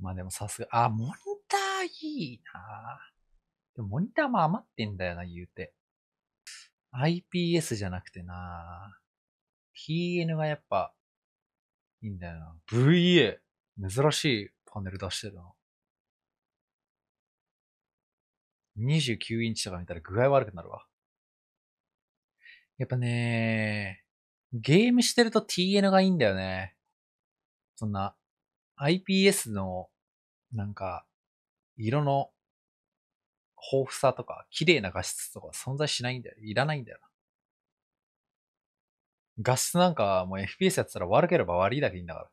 まあでもさすが、あ、モニターいいなでもモニターも余ってんだよな、言うて。IPS じゃなくてな TN がやっぱ、いいんだよな。VA、珍しいパネル出してるな。29インチとか見たら具合悪くなるわ。やっぱねゲームしてると TN がいいんだよね。そんな、IPS の、なんか、色の豊富さとか、綺麗な画質とか存在しないんだよ。いらないんだよな。画質なんかもう FPS やったら悪ければ悪いだけいいんだから。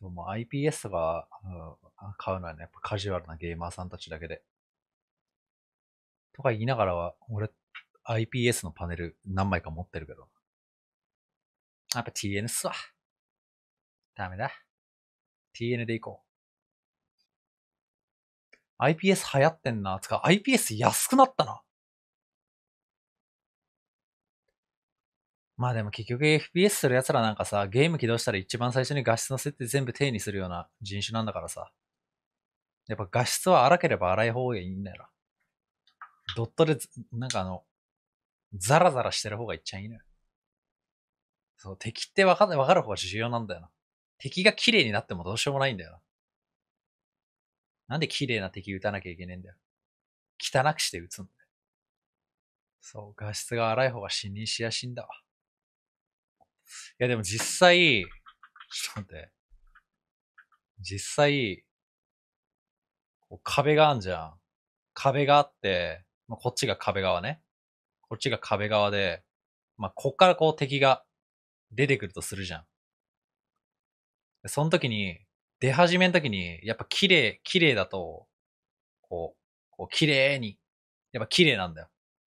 そう、もう IPS とか、うん、買うのはね、やっぱカジュアルなゲーマーさんたちだけで。とか言いながらは、俺、IPS のパネル何枚か持ってるけど。やっぱ TNS は。ダメだ。TN で行こう。iPS 流行ってんな。つか、iPS 安くなったな。まあでも結局 FPS する奴らなんかさ、ゲーム起動したら一番最初に画質の設定全部定にするような人種なんだからさ。やっぱ画質は荒ければ荒い方がいいんだよな。ドットで、なんかあの、ザラザラしてる方がいっちゃいいの、ね、よ。そう、敵ってわかわかる方が重要なんだよな。敵が綺麗になってもどうしようもないんだよ。なんで綺麗な敵撃たなきゃいけねえんだよ。汚くして撃つんだよ。そう、画質が荒い方が死にしやしいんだわ。いやでも実際、ちょっと待って。実際、こう壁があんじゃん。壁があって、まあ、こっちが壁側ね。こっちが壁側で、まあ、こっからこう敵が出てくるとするじゃん。その時に、出始めの時に、やっぱ綺麗、綺麗だと、こう、こう綺麗に、やっぱ綺麗なんだよ。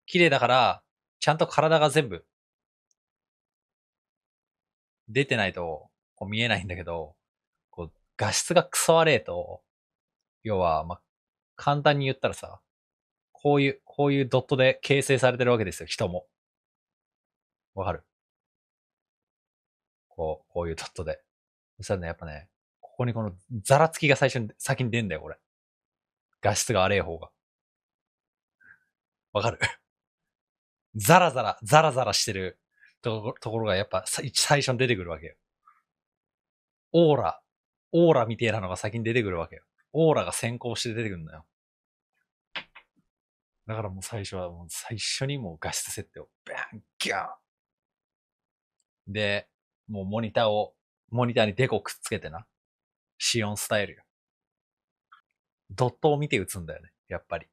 綺麗だから、ちゃんと体が全部、出てないと、こう見えないんだけど、こう、画質がクソ悪いと、要は、ま、簡単に言ったらさ、こういう、こういうドットで形成されてるわけですよ、人も。わかるこう、こういうドットで。そしたらね、やっぱね、ここにこのザラつきが最初に、先に出んだよ、これ。画質が荒い方が。わかる ザラザラ、ザラザラしてるところがやっぱ最初に出てくるわけよ。オーラ、オーラみてえなのが先に出てくるわけよ。オーラが先行して出てくるんだよ。だからもう最初はもう最初にもう画質設定をバンギャーで、もうモニターをモニターにデコくっつけてな。シオンスタイルよ。ドットを見て打つんだよね、やっぱり。